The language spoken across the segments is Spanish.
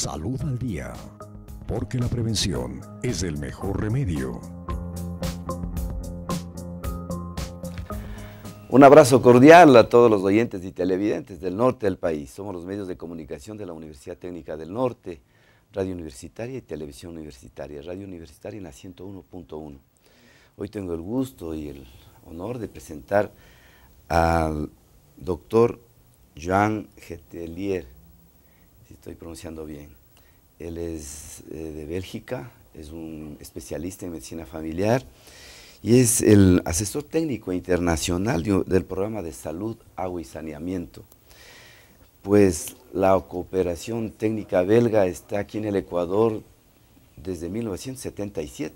Salud al día, porque la prevención es el mejor remedio. Un abrazo cordial a todos los oyentes y televidentes del norte del país. Somos los medios de comunicación de la Universidad Técnica del Norte, Radio Universitaria y Televisión Universitaria, Radio Universitaria en la 101.1. Hoy tengo el gusto y el honor de presentar al doctor Joan Getelier si estoy pronunciando bien. Él es eh, de Bélgica, es un especialista en medicina familiar y es el asesor técnico internacional del programa de salud, agua y saneamiento. Pues la cooperación técnica belga está aquí en el Ecuador desde 1977.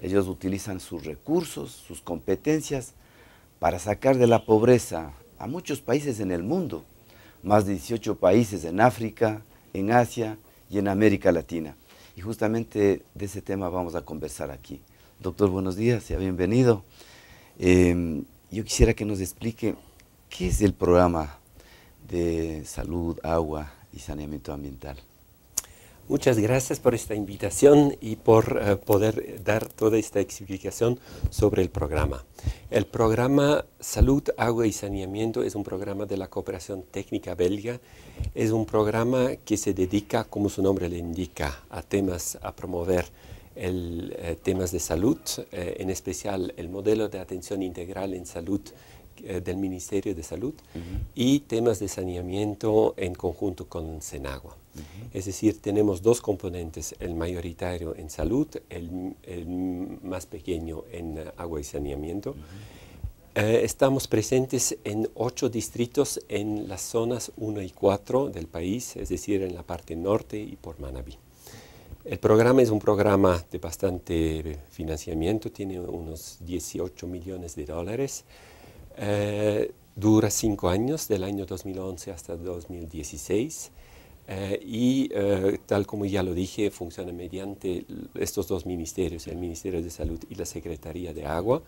Ellos utilizan sus recursos, sus competencias para sacar de la pobreza a muchos países en el mundo más de 18 países en África, en Asia y en América Latina. Y justamente de ese tema vamos a conversar aquí. Doctor, buenos días, sea bienvenido. Em, yo quisiera que nos explique qué es el programa de salud, agua y saneamiento ambiental. Muchas gracias por esta invitación y por eh, poder dar toda esta explicación sobre el programa. El programa Salud, Agua y Saneamiento es un programa de la cooperación técnica belga. Es un programa que se dedica, como su nombre le indica, a temas a promover el, eh, temas de salud, eh, en especial el modelo de atención integral en salud del Ministerio de Salud y temas de saneamiento en conjunto con Senagua. Es decir, tenemos dos componentes, el mayoritario en salud, el, más pequeño en agua y saneamiento. Eh, estamos presentes en ocho distritos en las zonas 1 y 4 del país, es decir, en la parte norte y por Manabí. El programa es un programa de bastante financiamiento, tiene unos 18 millones de dólares. Eh, dura cinco años, del año 2011 hasta 2016. Eh, y eh, tal como ya lo dije, funciona mediante estos dos ministerios, el Ministerio de Salud y la Secretaría de Agua.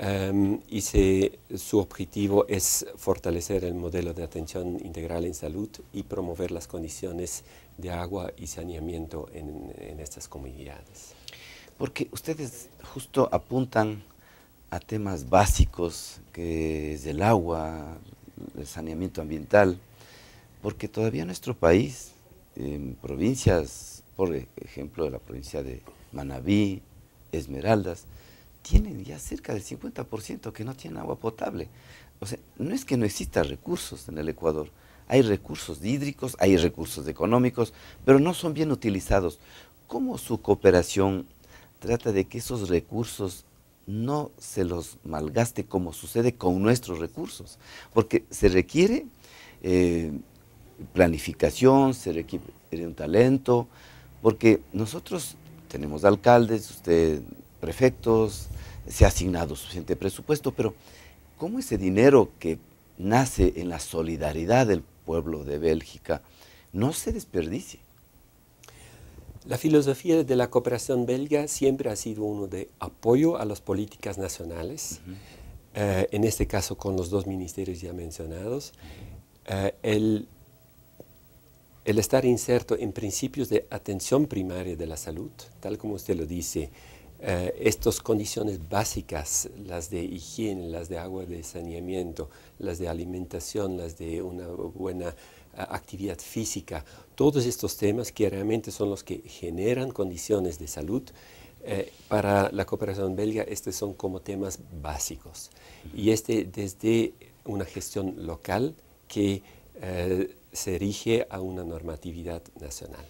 Em, y su objetivo es fortalecer el modelo de atención integral en salud y promover las condiciones de agua y saneamiento en, en estas comunidades. Porque ustedes justo apuntan a temas básicos que es el agua, el saneamiento ambiental, porque todavía nuestro país, en provincias, por e-, ejemplo, la provincia de Manabí, Esmeraldas, tienen ya cerca del 50% que no tienen agua potable. O sea, no es que no existan recursos en el Ecuador, hay recursos hídricos, hay recursos económicos, pero no son bien utilizados. ¿Cómo su cooperación trata de que esos recursos no se los malgaste como sucede con nuestros recursos? Porque se requiere eh, planificación, se requiere un talento, porque nosotros tenemos alcaldes, usted, prefectos, se ha asignado suficiente presupuesto, pero ¿cómo ese dinero que nace en la solidaridad del pueblo de Bélgica no se desperdicie? La filosofía de la cooperación belga siempre ha sido uno de apoyo a las políticas nacionales, eh, en este caso con los dos ministerios ya mencionados. Eh, el el estar inserto en principios de atención primaria de la salud, tal como usted lo dice, eh, estas condiciones básicas, las de higiene, las de agua de saneamiento, las de alimentación, las de una buena eh, actividad física, todos estos temas que realmente son los que generan condiciones de salud. Eh, para la cooperación belga estos son como temas básicos y este desde una gestión local que eh, se erige a una normatividad nacional.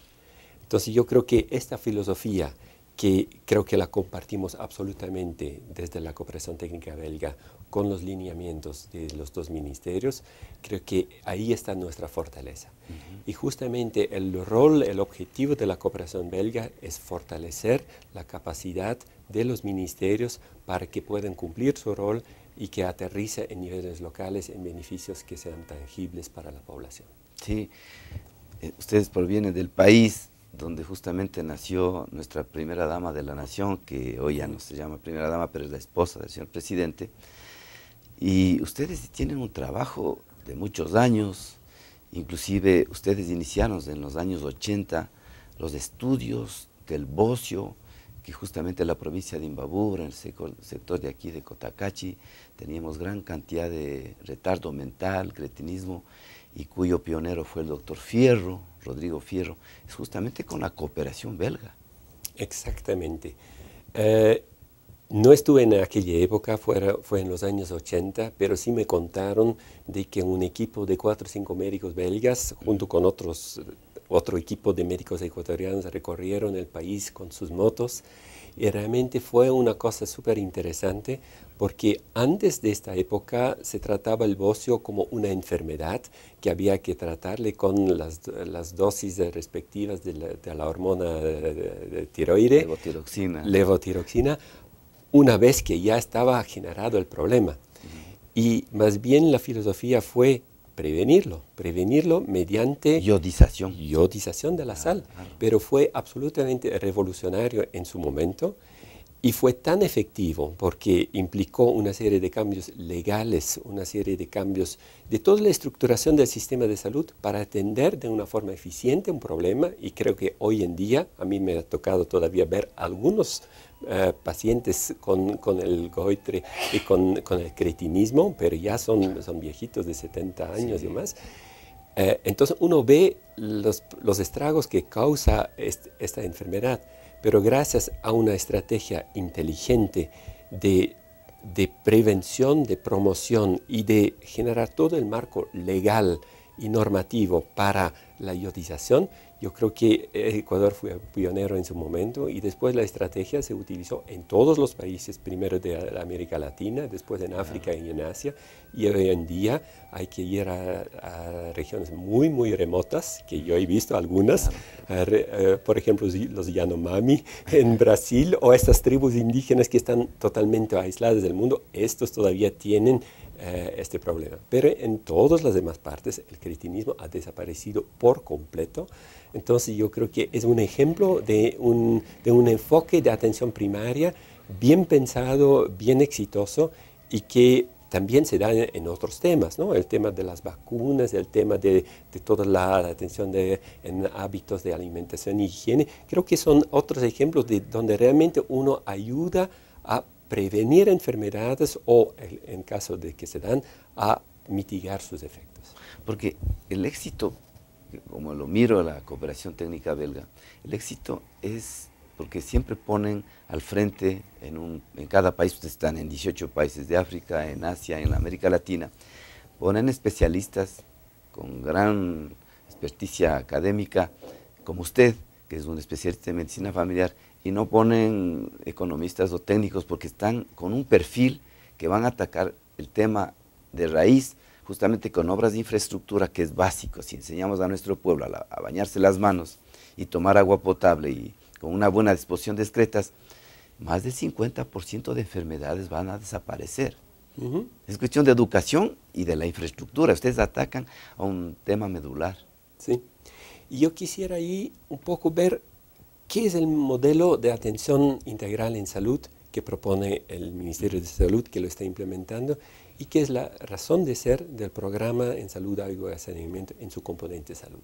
Entonces yo creo que esta filosofía, que creo que la compartimos absolutamente desde la cooperación técnica belga con los lineamientos de los dos ministerios, creo que ahí está nuestra fortaleza. Y justamente el rol, el objetivo de la cooperación belga es fortalecer la capacidad de los ministerios para que puedan cumplir su rol y que aterrice en niveles locales en beneficios que sean tangibles para la población. Sí, eh, ustedes provienen del país donde justamente nació nuestra primera dama de la nación, que hoy ya no se llama primera dama, pero es la esposa del señor presidente. Y ustedes tienen un trabajo de muchos años, inclusive ustedes iniciaron en los años 80 los estudios del bocio, que justamente la provincia de Imbabura, en el sector de aquí de Cotacachi, teníamos gran cantidad de retardo mental, cretinismo, y cuyo pionero fue el doctor Fierro, Rodrigo Fierro, es justamente con la cooperación belga. Exactamente. Eh, no estuve en aquella época, fue en los años 80, pero sí me contaron de que un equipo de cuatro o cinco médicos belgas, junto con otros otro equipo de médicos ecuatorianos recorrieron el país con sus motos y realmente fue una cosa súper interesante porque antes de esta época se trataba el bocio como una enfermedad que había que tratarle con las, dosis respectivas de la, hormona de, tiroide, levotiroxina. levotiroxina, una vez que ya estaba generado el problema. Y más bien la filosofía fue prevenirlo, prevenirlo mediante iodización, de la ah, sal. Pero fue absolutamente revolucionario en su momento y fue tan efectivo porque implicó una serie de cambios legales, una serie de cambios de toda la estructuración del sistema de salud para atender de una forma eficiente un problema. Y creo que hoy en día, a mí me ha tocado todavía ver algunos eh, pacientes con, con, el goitre y con, con, el cretinismo, pero ya son, son viejitos de 70 años y más. Eh, entonces uno ve los, los estragos que causa esta enfermedad pero gracias a una estrategia inteligente de, prevención, de promoción y de generar todo el marco legal y normativo para la iodización, yo creo que eh, Ecuador fue pionero en su momento y después la estrategia se utilizó en todos los países, primero de América Latina, después en África y en Asia. Y hoy en día hay que ir a, regiones muy, muy remotas, que yo he visto algunas, eh, por ejemplo los Yanomami en Brasil o estas tribus indígenas que están totalmente aisladas del mundo. Estos todavía tienen eh, este problema. Pero en todas las demás partes el cristianismo ha desaparecido por completo. Entonces yo creo que es un ejemplo de un, de un enfoque de atención primaria bien pensado, bien exitoso y que también se da en otros temas, ¿no? El tema de las vacunas, el tema de, de toda la atención de, en hábitos de alimentación y higiene. Creo que son otros ejemplos de donde realmente uno ayuda a prevenir enfermedades o, en caso de que se dan, a mitigar sus efectos. Porque el éxito como lo miro a la cooperación técnica belga, el éxito es porque siempre ponen al frente, en, un, en cada país, ustedes están en 18 países de África, en Asia, en América Latina, ponen especialistas con gran experticia académica, como usted, que es un especialista en medicina familiar, y no ponen economistas o técnicos porque están con un perfil que van a atacar el tema de raíz justamente con obras de infraestructura que es básico, si enseñamos a nuestro pueblo a, bañarse las manos y tomar agua potable y con una buena disposición de excretas, más del 50% de enfermedades van a desaparecer. Es cuestión de educación y de la infraestructura. Ustedes atacan a un tema medular. Sí. Y yo quisiera ahí un poco ver qué es el modelo de atención integral en salud que propone el Ministerio de Salud, que lo está implementando, y que es la razón de ser del programa en salud, agua y saneamiento en su componente salud.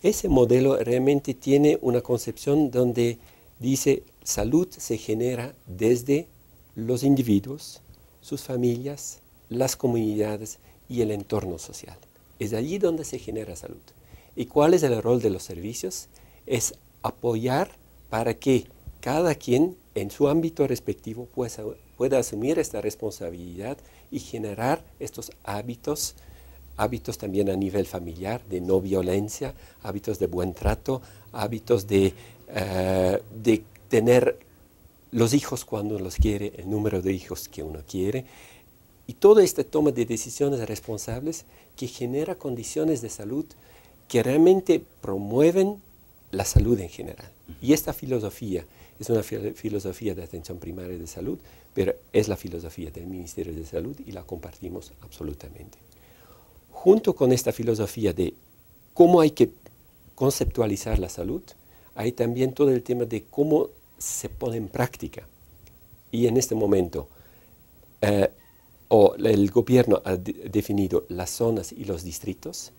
Ese modelo realmente tiene una concepción donde dice salud se genera desde los individuos, sus familias, las comunidades y el entorno social. Es allí donde se genera salud. ¿Y cuál es el rol de los servicios? Es apoyar para que cada quien en su ámbito respectivo pueda pueda asumir esta responsabilidad y generar estos hábitos, hábitos también a nivel familiar de no violencia, hábitos de buen trato, hábitos de, eh, de tener los hijos cuando uno los quiere, el número de hijos que uno quiere. Y toda esta toma de decisiones responsables que genera condiciones de salud que realmente promueven la salud en general. Y esta filosofía es una filosofía de atención primaria de salud, pero es la filosofía del Ministerio de Salud y la compartimos absolutamente. Junto con esta filosofía de cómo hay que conceptualizar la salud, hay también todo el tema de cómo se pone en práctica. Y en este momento, eh, el gobierno ha definido las zonas y los distritos,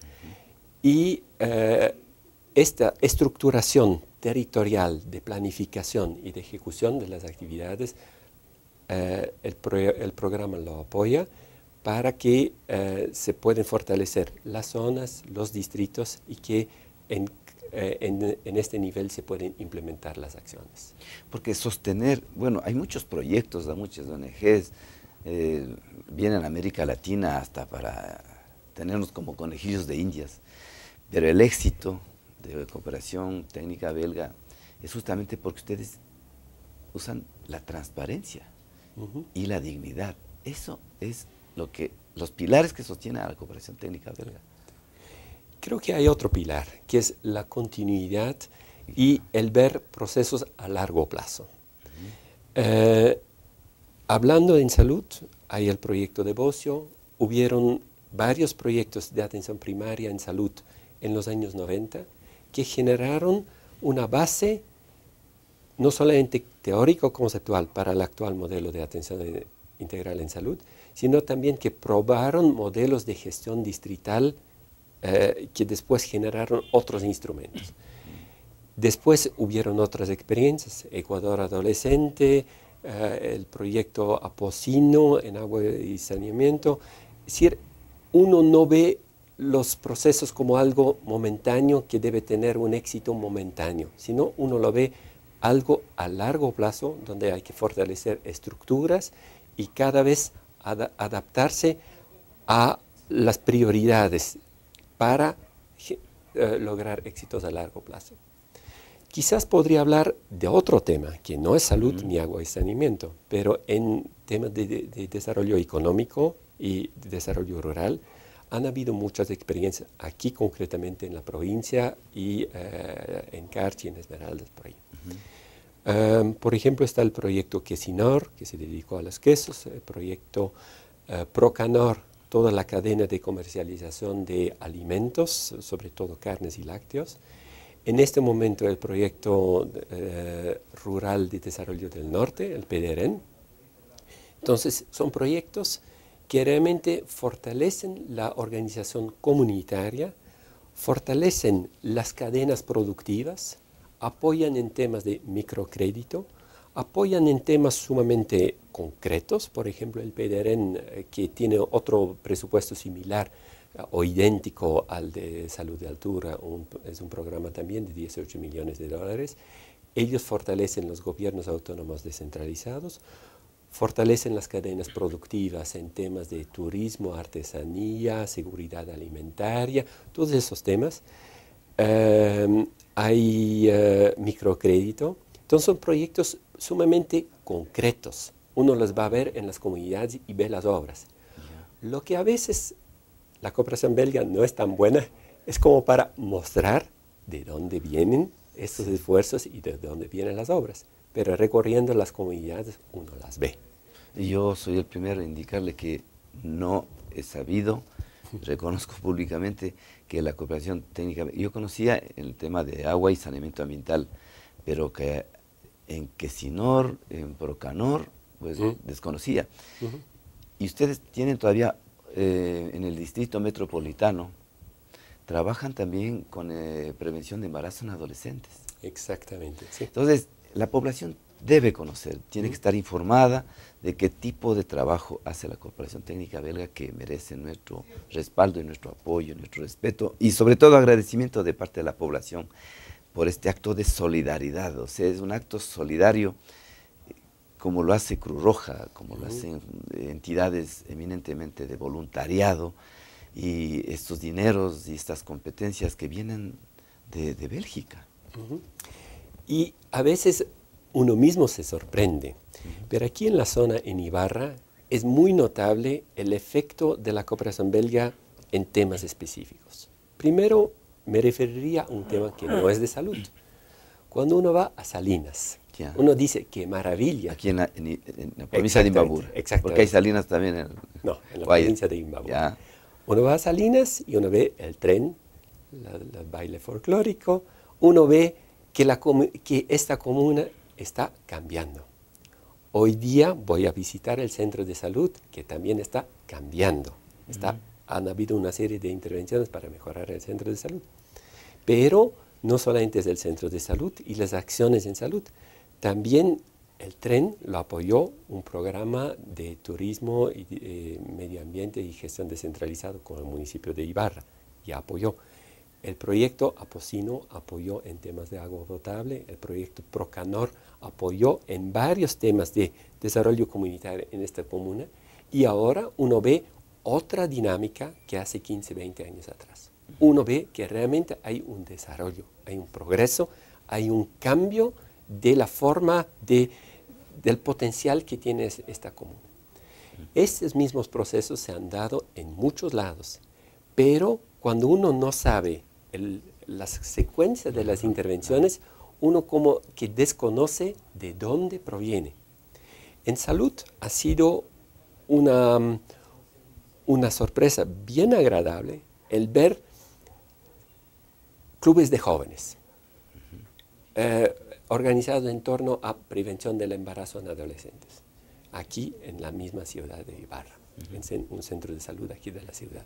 y eh, esta estructuración territorial de planificación y de ejecución de las actividades, eh, el, programa lo apoya para que eh, se pueden fortalecer las zonas, los distritos y que en, eh, en, en, este nivel se pueden implementar las acciones. Porque sostener, bueno, hay muchos proyectos, hay muchas ONGs, vienen a América Latina hasta para tenernos como conejillos de indias, pero el éxito de cooperación técnica belga es justamente porque ustedes usan la transparencia y la dignidad. Eso es lo que los pilares que sostiene a la cooperación técnica belga. Creo que hay otro pilar, que es la continuidad y el ver procesos a largo plazo. Eh, hablando en salud, hay el proyecto de Bocio, hubieron varios proyectos de atención primaria en salud en los años 90 que generaron una base no solamente teórico-conceptual para el actual modelo de atención integral en salud, sino también que probaron modelos de gestión distrital eh, que después generaron otros instrumentos. Después hubieron otras experiencias, Ecuador Adolescente, eh, el proyecto Apocino en agua y saneamiento. Es uno no ve los procesos como algo momentáneo que debe tener un éxito momentáneo, sino uno lo ve algo a largo plazo donde hay que fortalecer estructuras y cada vez adaptarse a las prioridades para eh, lograr éxitos a largo plazo. Quizás podría hablar de otro tema, que no es salud ni agua y saneamiento, pero en temas de, desarrollo económico y desarrollo rural, han habido muchas experiencias aquí concretamente en la provincia y eh, en Carchi, en Esmeraldas, por ahí. Em, por ejemplo, está el proyecto Quesinor, que se dedicó a los quesos, el proyecto eh, Procanor, toda la cadena de comercialización de alimentos, sobre todo carnes y lácteos. En este momento el proyecto eh, rural de desarrollo del norte, el PDRN. Entonces son proyectos que realmente fortalecen la organización comunitaria, fortalecen las cadenas productivas, apoyan en temas de microcrédito, apoyan en temas sumamente concretos, por ejemplo el PDRN eh, que tiene otro presupuesto similar eh, o idéntico al de salud de altura, es un programa también de 18 millones de dólares. Ellos fortalecen los gobiernos autónomos descentralizados, fortalecen las cadenas productivas en temas de turismo, artesanía, seguridad alimentaria, todos esos temas. Em, hay eh, microcrédito. Entonces son proyectos sumamente concretos. Uno los va a ver en las comunidades y ve las obras. Lo que a veces la cooperación belga no es tan buena es como para mostrar de dónde vienen estos esfuerzos y de dónde vienen las obras pero recorriendo las comunidades uno las ve. Yo soy el primero en indicarle que no he sabido, reconozco públicamente que la cooperación técnica, yo conocía el tema de agua y saneamiento ambiental, pero que en Quesinor, en Procanor, pues desconocía. Y ustedes tienen todavía eh, en el distrito metropolitano, trabajan también con eh, prevención de embarazo en adolescentes. Exactamente, sí. Entonces, la población debe conocer, tiene que estar informada de qué tipo de trabajo hace la Corporación Técnica Belga que merece nuestro respaldo y nuestro apoyo, nuestro respeto y sobre todo agradecimiento de parte de la población por este acto de solidaridad. O sea, es un acto solidario eh, como lo hace Cruz Roja, como lo hacen eh, entidades eminentemente de voluntariado y estos dineros y estas competencias que vienen de, Bélgica. Y a veces uno mismo se sorprende. Pero aquí en la zona, en Ibarra, es muy notable el efecto de la cooperación belga en temas específicos. Primero, me referiría a un tema que no es de salud. Cuando uno va a Salinas, uno dice, qué maravilla. Aquí en la, provincia de Imbabura. Exactamente. Porque hay Salinas también en, no, en la provincia de Imbabura. Uno va a Salinas y uno ve el tren, el baile folclórico, uno ve que, la, que esta comuna está cambiando. Hoy día voy a visitar el centro de salud que también está cambiando. Está, Han habido una serie de intervenciones para mejorar el centro de salud. Pero no solamente es el centro de salud y las acciones en salud, también el tren lo apoyó un programa de turismo, y, eh, medio ambiente y gestión descentralizado con el municipio de Ibarra y apoyó. El proyecto Apocino apoyó en temas de agua potable, el proyecto Procanor apoyó en varios temas de desarrollo comunitario en esta comuna y ahora uno ve otra dinámica que hace 15, 20 años atrás. Uno ve que realmente hay un desarrollo, hay un progreso, hay un cambio de la forma de, del potencial que tiene esta comuna. Estos mismos procesos se han dado en muchos lados, pero cuando uno no sabe el, las secuencias de las intervenciones, uno como que desconoce de dónde proviene. En salud ha sido una, una sorpresa bien agradable el ver clubes de jóvenes eh, organizados en torno a prevención del embarazo en adolescentes, aquí en la misma ciudad de Ibarra, en un centro de salud aquí de la ciudad.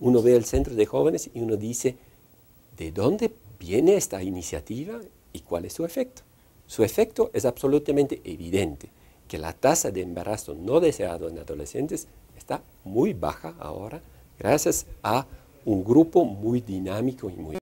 Uno ve el centro de jóvenes y uno dice, de dónde viene esta iniciativa y cuál es su efecto. Su efecto es absolutamente evidente, que la tasa de embarazo no deseado en adolescentes está muy baja ahora, gracias a un grupo muy dinámico y muy